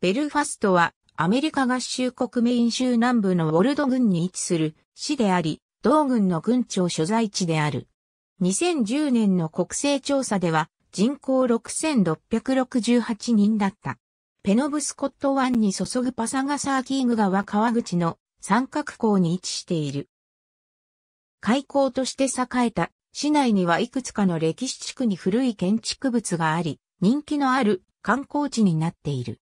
ベルファストはアメリカ合衆国メイン州南部のウォルド郡に位置する市であり、同郡の郡庁所在地である。2010年の国勢調査では人口6668人だった。ペノブスコット湾に注ぐパサガサーキーグ川川口の三角港に位置している。開港として栄えた市内にはいくつかの歴史地区に古い建築物があり、人気のある観光地になっている。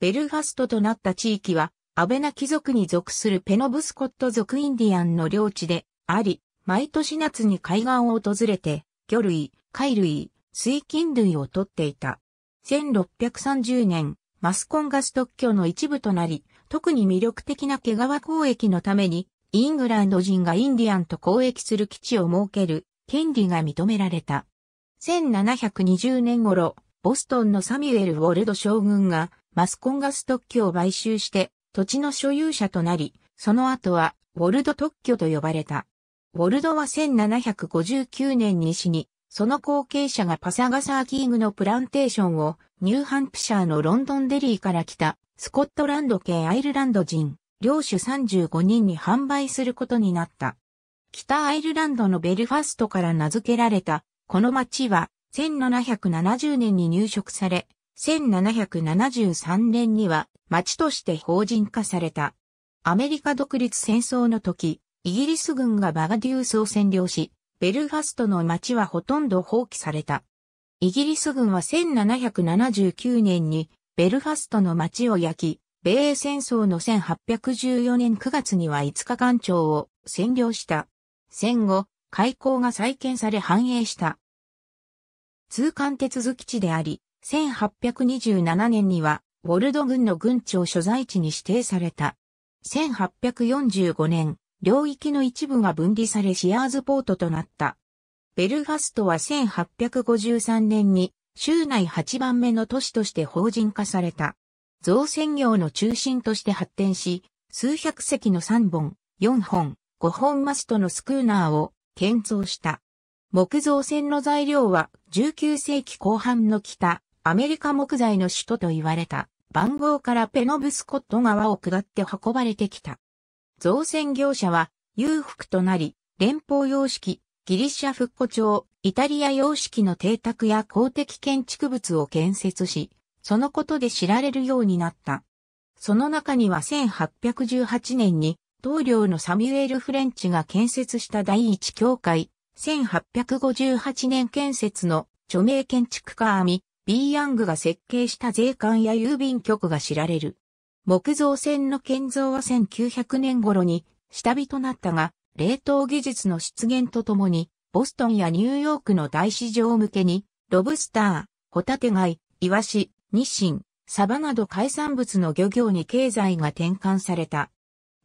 ベルファストとなった地域は、アベナ貴族に属するペノブスコット族インディアンの領地であり、毎年夏に海岸を訪れて、魚類、貝類、水菌類を取っていた。1630年、マスコンガス特許の一部となり、特に魅力的な毛皮交易のために、イングランド人がインディアンと交易する基地を設ける権利が認められた。1720年頃、ボストンのサミュエル・ウォルド将軍がマスコンガス特許を買収して土地の所有者となり、その後はウォルド特許と呼ばれた。ウォルドは1759年に死に、その後継者がパサガサーキングのプランテーションをニューハンプシャーのロンドンデリーから来たスコットランド系アイルランド人、領主35人に販売することになった。北アイルランドのベルファストから名付けられた、この町は1770年に入植され、1773年には町として法人化された。アメリカ独立戦争の時、イギリス軍がバガデュースを占領し、ベルファストの町はほとんど放棄された。イギリス軍は1779年にベルファストの町を焼き、米英戦争の1814年9月には5日間町を占領した。戦後、開港が再建され繁栄した。通関手続き地であり、1827年には、ウォルド軍の軍庁所在地に指定された。1845年、領域の一部が分離されシアーズポートとなった。ベルファストは1853年に州内8番目の都市として法人化された。造船業の中心として発展し、数百隻の3本、4本、5本マストのスクーナーを建造した。木造船の材料は19世紀後半の北、アメリカ木材の首都と言われた、番号からペノブスコット川を下って運ばれてきた。造船業者は裕福となり、連邦様式、ギリシャ復古町、イタリア様式の邸宅や公的建築物を建設し、そのことで知られるようになった。その中には1818年に、東領のサミュエル・フレンチが建設した第一教会、1858年建設の著名建築家網、B ヤングが設計した税関や郵便局が知られる。木造船の建造は1900年頃に下火となったが、冷凍技術の出現とともに、ボストンやニューヨークの大市場向けに、ロブスター、ホタテ貝、イワシ、ニシン、サバなど海産物の漁業に経済が転換された。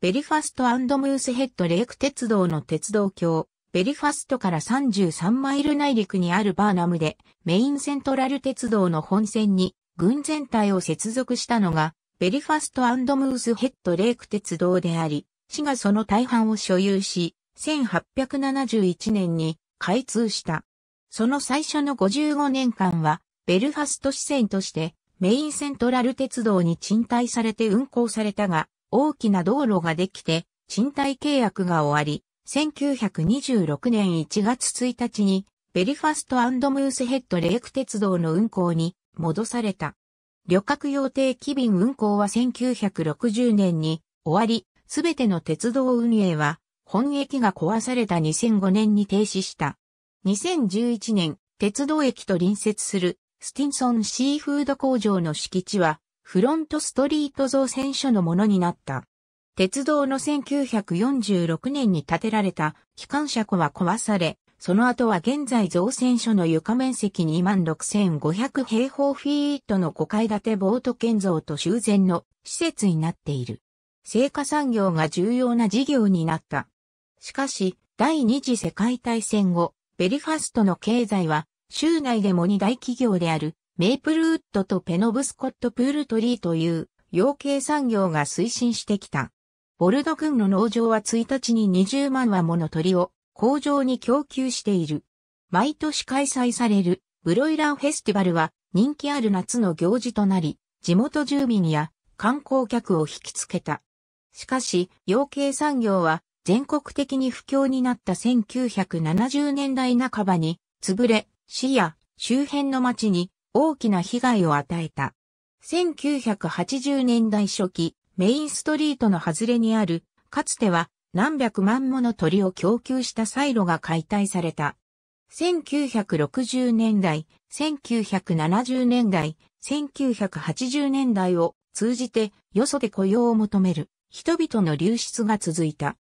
ベリファストムースヘッドレイク鉄道の鉄道橋、ベリファストから33マイル内陸にあるバーナムで、メインセントラル鉄道の本線に、軍全体を接続したのが、ベリファストムーズヘッドレイク鉄道であり、市がその大半を所有し、1871年に開通した。その最初の55年間は、ベルファスト支線として、メインセントラル鉄道に賃貸されて運行されたが、大きな道路ができて、賃貸契約が終わり、1926年1月1日に、ベリファストムースヘッドレイク鉄道の運行に戻された。旅客用定期便運行は1960年に終わり、すべての鉄道運営は、本駅が壊された2005年に停止した。2011年、鉄道駅と隣接するスティンソンシーフード工場の敷地は、フロントストリート造船所のものになった。鉄道の1946年に建てられた機関車庫は壊され、その後は現在造船所の床面積26,500平方フィートの5階建てボート建造と修繕の施設になっている。成果産業が重要な事業になった。しかし、第二次世界大戦後、ベリファストの経済は、州内でも2大企業である、メイプルウッドとペノブスコットプールトリーという、養鶏産業が推進してきた。ボルド軍の農場は1日に20万羽もの鳥を工場に供給している。毎年開催されるブロイラーフェスティバルは人気ある夏の行事となり、地元住民や観光客を引きつけた。しかし、養鶏産業は全国的に不況になった1970年代半ばに潰れ、市や周辺の町に大きな被害を与えた。1980年代初期、メインストリートの外れにある、かつては何百万もの鳥を供給したサイロが解体された。1960年代、1970年代、1980年代を通じてよそで雇用を求める人々の流出が続いた。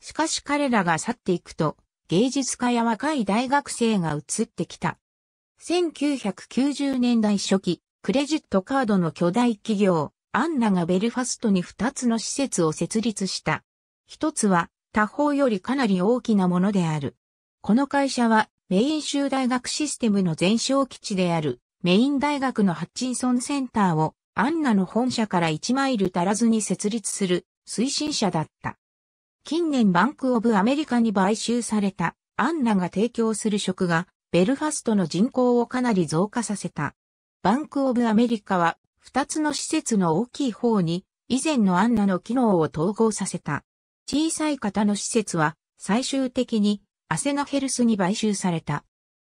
しかし彼らが去っていくと、芸術家や若い大学生が移ってきた。1990年代初期、クレジットカードの巨大企業、アンナがベルファストに2つの施設を設立した。一つは他方よりかなり大きなものである。この会社はメイン州大学システムの前哨基地であるメイン大学のハッチンソンセンターをアンナの本社から1マイル足らずに設立する推進者だった。近年バンクオブアメリカに買収されたアンナが提供する食がベルファストの人口をかなり増加させた。バンクオブアメリカは二つの施設の大きい方に、以前のアンナの機能を統合させた。小さい方の施設は、最終的に、アセナヘルスに買収された。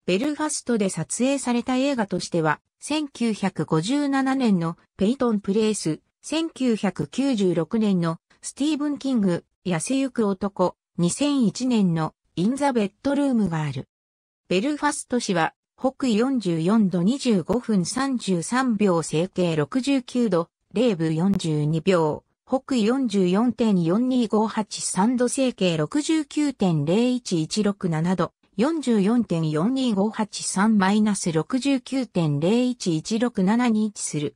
ベルファストで撮影された映画としては、1957年のペイトン・プレイス、1996年のスティーブン・キング、痩せゆく男、2001年のインザ・ベッドルームがある。ベルファスト市は北緯44度25分33秒整形69度、0分42秒、北緯44.42583度整形69.01167度、44.42583-69.01167に位置する。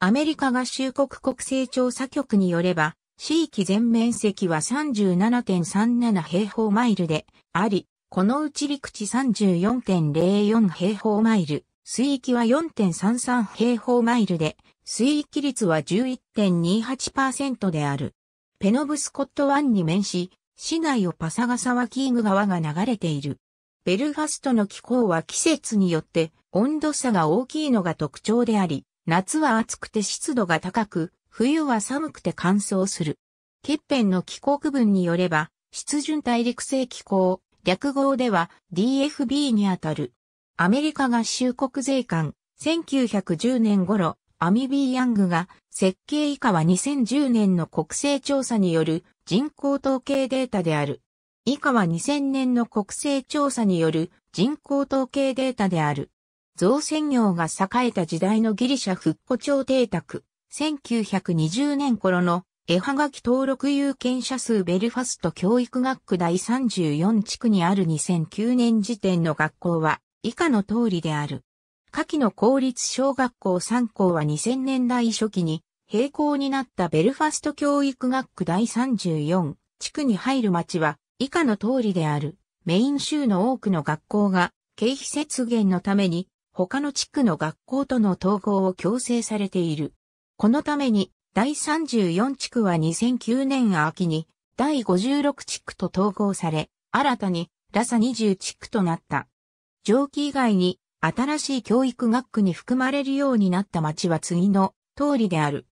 アメリカ合衆国国勢調査局によれば、地域全面積は37.37平方マイルであり、このうち陸地34.04平方マイル、水域は4.33平方マイルで、水域率は11.28%である。ペノブスコット湾に面し、市内をパサガサワキーグ川が流れている。ベルファストの気候は季節によって温度差が大きいのが特徴であり、夏は暑くて湿度が高く、冬は寒くて乾燥する。ケッペンの気候区分によれば、湿潤大陸性気候、略号では DFB にあたる。アメリカ合衆国税関、1910年頃、アミビー・ヤングが、設計以下は2010年の国勢調査による人口統計データである。以下は2000年の国勢調査による人口統計データである。造船業が栄えた時代のギリシャ復古調邸宅、1920年頃の絵はがき登録有権者数ベルファスト教育学区第34地区にある2009年時点の学校は以下の通りである。下記の公立小学校3校は2000年代初期に並行になったベルファスト教育学区第34地区に入る町は以下の通りである。メイン州の多くの学校が経費節減のために他の地区の学校との統合を強制されている。このために第34地区は2009年秋に第56地区と統合され、新たにラサ20地区となった。上記以外に新しい教育学区に含まれるようになった町は次の通りである。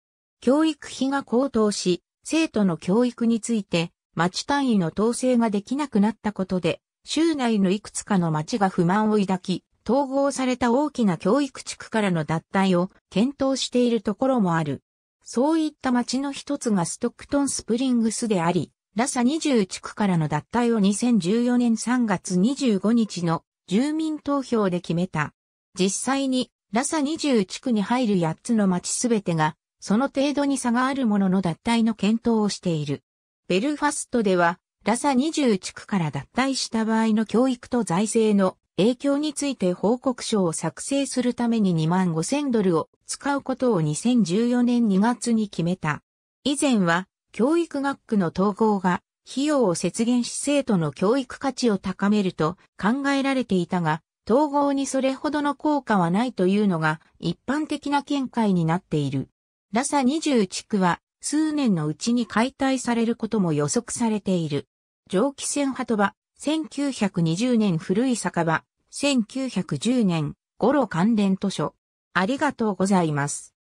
教育費が高騰し、生徒の教育について町単位の統制ができなくなったことで、州内のいくつかの町が不満を抱き、統合された大きな教育地区からの脱退を検討しているところもある。そういった町の一つがストックトンスプリングスであり、ラサ20地区からの脱退を2014年3月25日の住民投票で決めた。実際にラサ20地区に入る8つの町すべてが、その程度に差があるものの脱退の検討をしている。ベルファストでは、ラサ20地区から脱退した場合の教育と財政の影響について報告書を作成するために2万5000ドルを使うことを2014年2月に決めた。以前は教育学区の統合が費用を節減し生徒の教育価値を高めると考えられていたが、統合にそれほどの効果はないというのが一般的な見解になっている。ラサ20地区は数年のうちに解体されることも予測されている。蒸気船波飛ば、1920年古い酒場、1910年、語呂関連図書。ありがとうございます。